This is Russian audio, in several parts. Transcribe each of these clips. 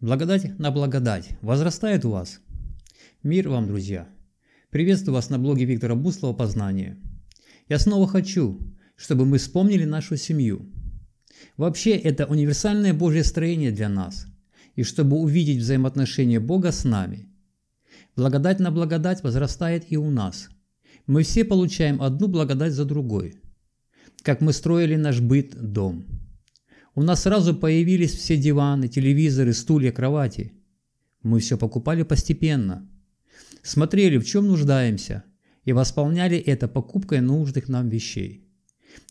Благодать на благодать возрастает у вас. Мир вам, друзья. Приветствую вас на блоге Виктора Буслова «Познание». Я снова хочу, чтобы мы вспомнили нашу семью. Вообще, это универсальное Божье строение для нас, и чтобы увидеть взаимоотношения Бога с нами. Благодать на благодать возрастает и у нас. Мы все получаем одну благодать за другой. Как мы строили наш быт, дом – у нас сразу появились все диваны, телевизоры, стулья, кровати. Мы все покупали постепенно. Смотрели, в чем нуждаемся, и восполняли это покупкой нужных нам вещей.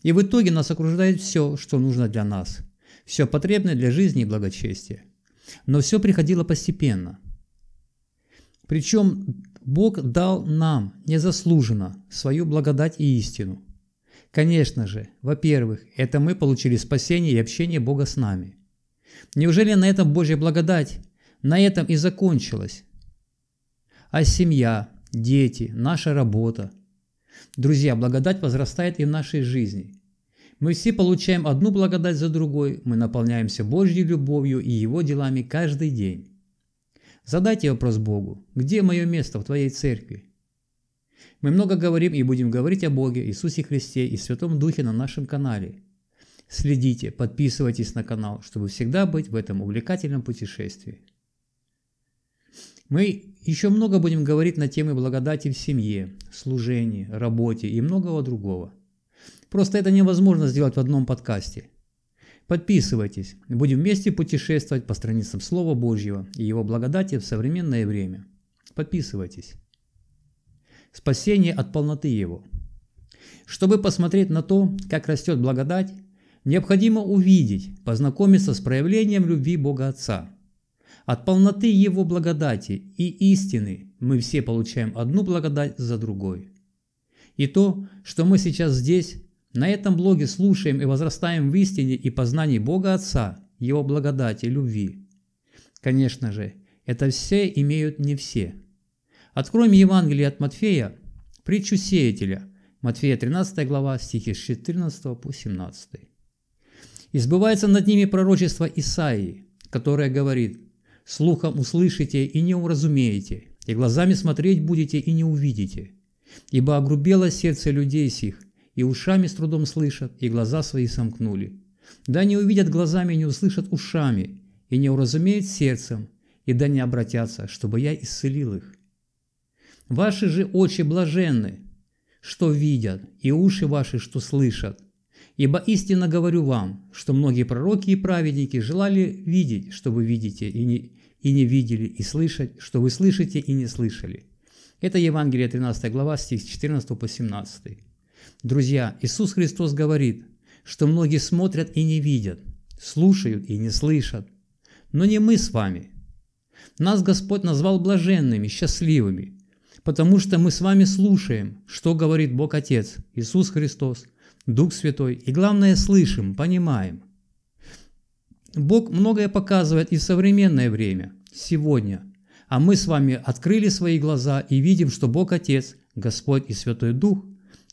И в итоге нас окружает все, что нужно для нас, все потребное для жизни и благочестия. Но все приходило постепенно. Причем Бог дал нам незаслуженно свою благодать и истину – Конечно же, во-первых, это мы получили спасение и общение Бога с нами. Неужели на этом Божья благодать? На этом и закончилась. А семья, дети, наша работа. Друзья, благодать возрастает и в нашей жизни. Мы все получаем одну благодать за другой, мы наполняемся Божьей любовью и Его делами каждый день. Задайте вопрос Богу, где мое место в твоей церкви? Мы много говорим и будем говорить о Боге, Иисусе Христе и Святом Духе на нашем канале. Следите, подписывайтесь на канал, чтобы всегда быть в этом увлекательном путешествии. Мы еще много будем говорить на темы благодати в семье, служении, работе и многого другого. Просто это невозможно сделать в одном подкасте. Подписывайтесь, будем вместе путешествовать по страницам Слова Божьего и Его благодати в современное время. Подписывайтесь спасение от полноты его. Чтобы посмотреть на то, как растет благодать, необходимо увидеть, познакомиться с проявлением любви Бога Отца. От полноты Его благодати и истины мы все получаем одну благодать за другой. И то, что мы сейчас здесь, на этом блоге слушаем и возрастаем в истине и познании Бога Отца, Его благодати, любви. Конечно же, это все имеют не все – Откроем Евангелие от Матфея, притчу сеятеля, Матфея 13 глава, стихи с 14 по 17. И сбывается над ними пророчество Исаии, которое говорит «Слухом услышите и не уразумеете, и глазами смотреть будете и не увидите, ибо огрубело сердце людей сих, и ушами с трудом слышат, и глаза свои сомкнули. Да не увидят глазами, и не услышат ушами, и не уразумеют сердцем, и да не обратятся, чтобы я исцелил их». Ваши же очи блаженны, что видят, и уши ваши, что слышат. Ибо истинно говорю вам, что многие пророки и праведники желали видеть, что вы видите, и не, и не видели, и слышать, что вы слышите, и не слышали. Это Евангелие 13 глава, стих с 14 по 17. Друзья, Иисус Христос говорит, что многие смотрят и не видят, слушают и не слышат. Но не мы с вами. Нас Господь назвал блаженными, счастливыми – потому что мы с вами слушаем, что говорит Бог Отец, Иисус Христос, Дух Святой, и главное слышим, понимаем. Бог многое показывает и в современное время, сегодня, а мы с вами открыли свои глаза и видим, что Бог Отец, Господь и Святой Дух,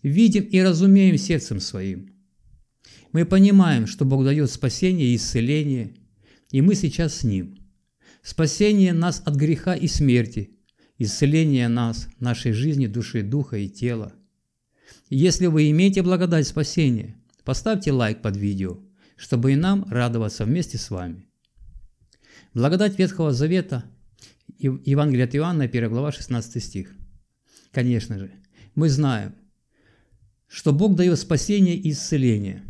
видим и разумеем сердцем своим. Мы понимаем, что Бог дает спасение и исцеление, и мы сейчас с Ним. Спасение нас от греха и смерти – исцеление нас, нашей жизни, души, духа и тела. Если вы имеете благодать спасения, поставьте лайк под видео, чтобы и нам радоваться вместе с вами. Благодать Ветхого Завета, Евангелие от Иоанна, 1 глава, 16 стих. Конечно же, мы знаем, что Бог дает спасение и исцеление.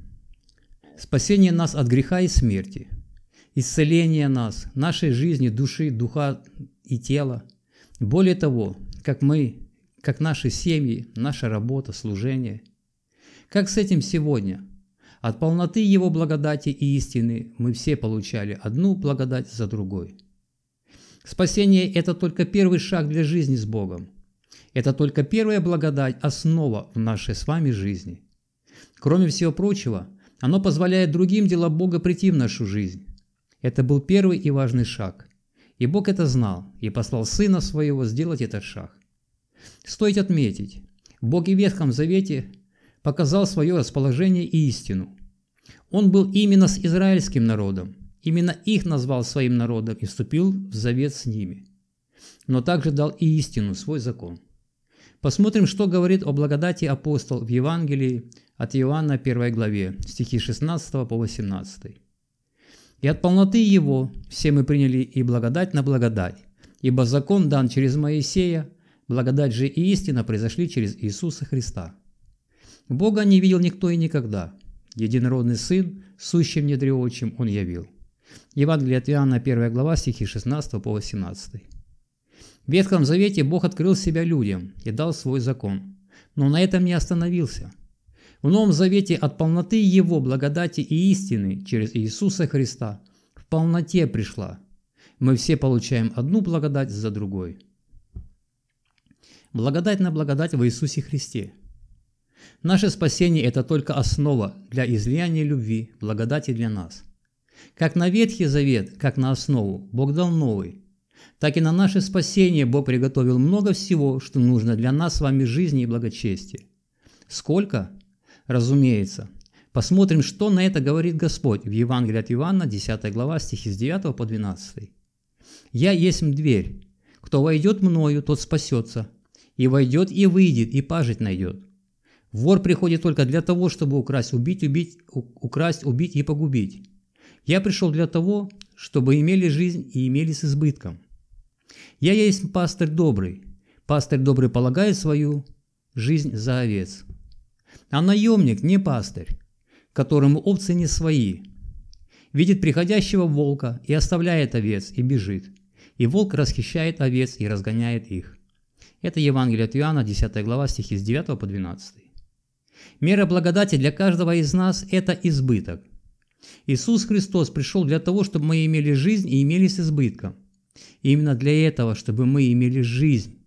Спасение нас от греха и смерти. Исцеление нас, нашей жизни, души, духа и тела – более того, как мы, как наши семьи, наша работа, служение. Как с этим сегодня? От полноты Его благодати и истины мы все получали одну благодать за другой. Спасение – это только первый шаг для жизни с Богом. Это только первая благодать, основа в нашей с вами жизни. Кроме всего прочего, оно позволяет другим делам Бога прийти в нашу жизнь. Это был первый и важный шаг – и Бог это знал, и послал Сына Своего сделать этот шаг. Стоит отметить, Бог и в Ветхом Завете показал свое расположение и истину. Он был именно с израильским народом, именно их назвал своим народом и вступил в завет с ними. Но также дал и истину, свой закон. Посмотрим, что говорит о благодати апостол в Евангелии от Иоанна 1 главе, стихи 16 по 18. И от полноты его все мы приняли и благодать на благодать, ибо закон дан через Моисея, благодать же и истина произошли через Иисуса Христа. Бога не видел никто и никогда. Единородный Сын, сущим недреочим, Он явил. Евангелие от Иоанна, 1 глава, стихи 16 по 18. В Ветхом Завете Бог открыл себя людям и дал свой закон, но на этом не остановился – в Новом Завете от полноты Его благодати и истины через Иисуса Христа в полноте пришла. Мы все получаем одну благодать за другой. Благодать на благодать в Иисусе Христе. Наше спасение – это только основа для излияния любви, благодати для нас. Как на Ветхий Завет, как на основу, Бог дал новый – так и на наше спасение Бог приготовил много всего, что нужно для нас с вами жизни и благочестия. Сколько? разумеется. Посмотрим, что на это говорит Господь в Евангелии от Иоанна, 10 глава, стихи с 9 по 12. «Я есть дверь. Кто войдет мною, тот спасется. И войдет, и выйдет, и пажить найдет. Вор приходит только для того, чтобы украсть, убить, убить, украсть, убить и погубить. Я пришел для того, чтобы имели жизнь и имели с избытком. Я есть пастырь добрый. Пастырь добрый полагает свою жизнь за овец а наемник не пастырь, которому овцы не свои. Видит приходящего волка и оставляет овец и бежит. И волк расхищает овец и разгоняет их. Это Евангелие от Иоанна, 10 глава, стихи с 9 по 12. Мера благодати для каждого из нас – это избыток. Иисус Христос пришел для того, чтобы мы имели жизнь и имели с избытком. И именно для этого, чтобы мы имели жизнь.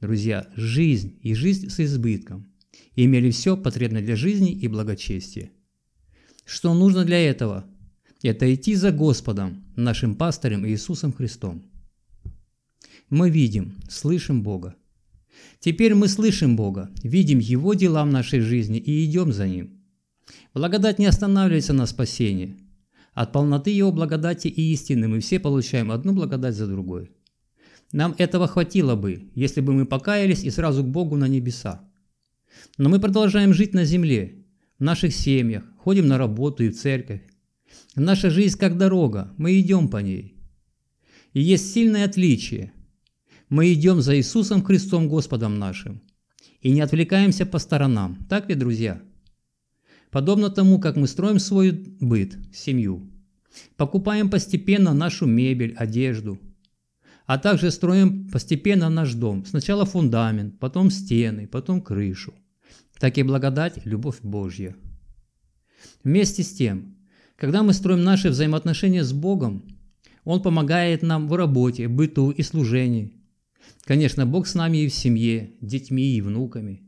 Друзья, жизнь и жизнь с избытком и имели все потребное для жизни и благочестия. Что нужно для этого? Это идти за Господом, нашим пастырем Иисусом Христом. Мы видим, слышим Бога. Теперь мы слышим Бога, видим Его дела в нашей жизни и идем за Ним. Благодать не останавливается на спасении. От полноты Его благодати и истины мы все получаем одну благодать за другой. Нам этого хватило бы, если бы мы покаялись и сразу к Богу на небеса. Но мы продолжаем жить на земле, в наших семьях, ходим на работу и в церковь. Наша жизнь как дорога, мы идем по ней. И есть сильное отличие. Мы идем за Иисусом Христом Господом нашим и не отвлекаемся по сторонам, так ведь, друзья? Подобно тому, как мы строим свой быт, семью. Покупаем постепенно нашу мебель, одежду – а также строим постепенно наш дом. Сначала фундамент, потом стены, потом крышу. Так и благодать – любовь Божья. Вместе с тем, когда мы строим наши взаимоотношения с Богом, Он помогает нам в работе, быту и служении. Конечно, Бог с нами и в семье, детьми и внуками.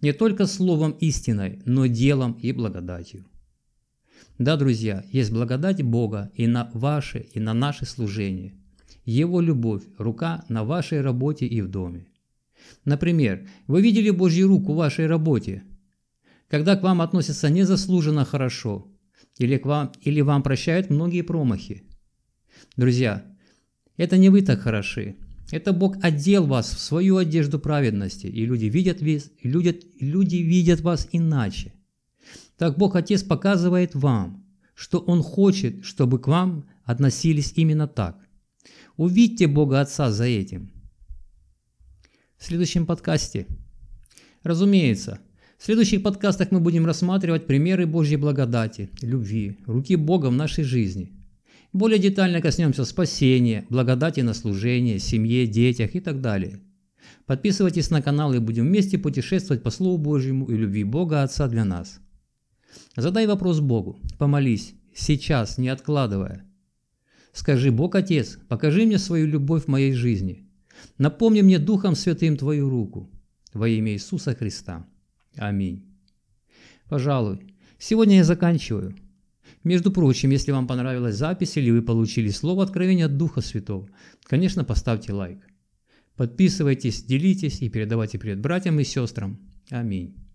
Не только словом истиной, но делом и благодатью. Да, друзья, есть благодать Бога и на ваше, и на наше служение – его любовь, рука на вашей работе и в доме. Например, вы видели Божью руку в вашей работе, когда к вам относятся незаслуженно хорошо, или, к вам, или вам прощают многие промахи. Друзья, это не вы так хороши. Это Бог одел вас в свою одежду праведности, и люди видят, весь, люди, люди видят вас иначе. Так Бог Отец показывает вам, что Он хочет, чтобы к вам относились именно так. Увидьте Бога Отца за этим. В следующем подкасте. Разумеется, в следующих подкастах мы будем рассматривать примеры Божьей благодати, любви, руки Бога в нашей жизни. Более детально коснемся спасения, благодати на служение, семье, детях и так далее. Подписывайтесь на канал и будем вместе путешествовать по Слову Божьему и любви Бога Отца для нас. Задай вопрос Богу, помолись, сейчас, не откладывая. Скажи, Бог Отец, покажи мне свою любовь в моей жизни. Напомни мне Духом Святым Твою руку. Во имя Иисуса Христа. Аминь. Пожалуй, сегодня я заканчиваю. Между прочим, если вам понравилась запись или вы получили слово откровения от Духа Святого, конечно, поставьте лайк. Подписывайтесь, делитесь и передавайте привет братьям и сестрам. Аминь.